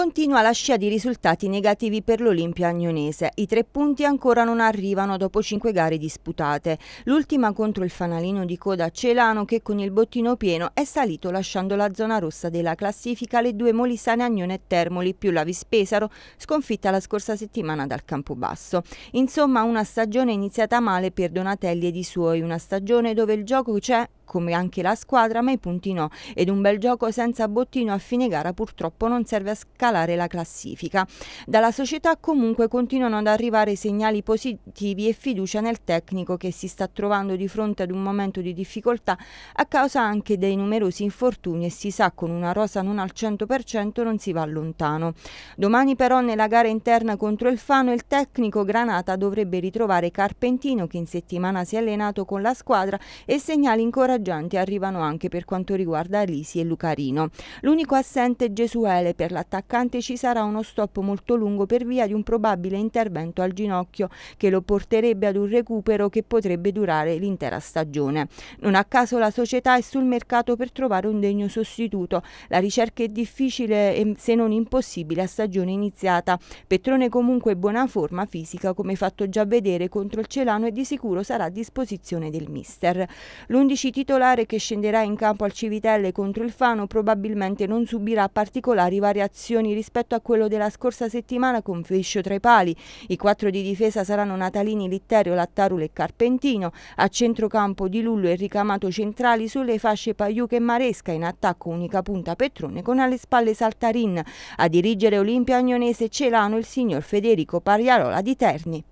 Continua la scia di risultati negativi per l'Olimpia agnonese. I tre punti ancora non arrivano dopo cinque gare disputate. L'ultima contro il fanalino di coda Celano che con il bottino pieno è salito lasciando la zona rossa della classifica le due Molisane Agnone e Termoli più la Vispesaro sconfitta la scorsa settimana dal Campobasso. Insomma una stagione iniziata male per Donatelli ed i suoi, una stagione dove il gioco c'è come anche la squadra ma i punti no ed un bel gioco senza bottino a fine gara purtroppo non serve a scappare scalare la classifica. Dalla società comunque continuano ad arrivare segnali positivi e fiducia nel tecnico che si sta trovando di fronte ad un momento di difficoltà a causa anche dei numerosi infortuni e si sa con una rosa non al 100% non si va lontano. Domani però nella gara interna contro il Fano il tecnico Granata dovrebbe ritrovare Carpentino che in settimana si è allenato con la squadra e segnali incoraggianti arrivano anche per quanto riguarda Alisi e Lucarino. L'unico assente è Gesuele per l'attaccante nonostante ci sarà uno stop molto lungo per via di un probabile intervento al ginocchio che lo porterebbe ad un recupero che potrebbe durare l'intera stagione. Non a caso la società è sul mercato per trovare un degno sostituto. La ricerca è difficile se non impossibile a stagione iniziata. Petrone comunque è buona forma fisica come fatto già vedere contro il Celano e di sicuro sarà a disposizione del mister. L'11 titolare che scenderà in campo al Civitelle contro il Fano probabilmente non subirà particolari variazioni prestazioni rispetto a quello della scorsa settimana con Fiscio tra i pali. I quattro di difesa saranno Natalini, Litterio, Lattarule e Carpentino. A centrocampo Di Lullo e ricamato centrali sulle fasce Paiuca e Maresca. In attacco unica punta Petrone con alle spalle Saltarin. A dirigere Olimpia Agnonese Celano il signor Federico Pariarola di Terni.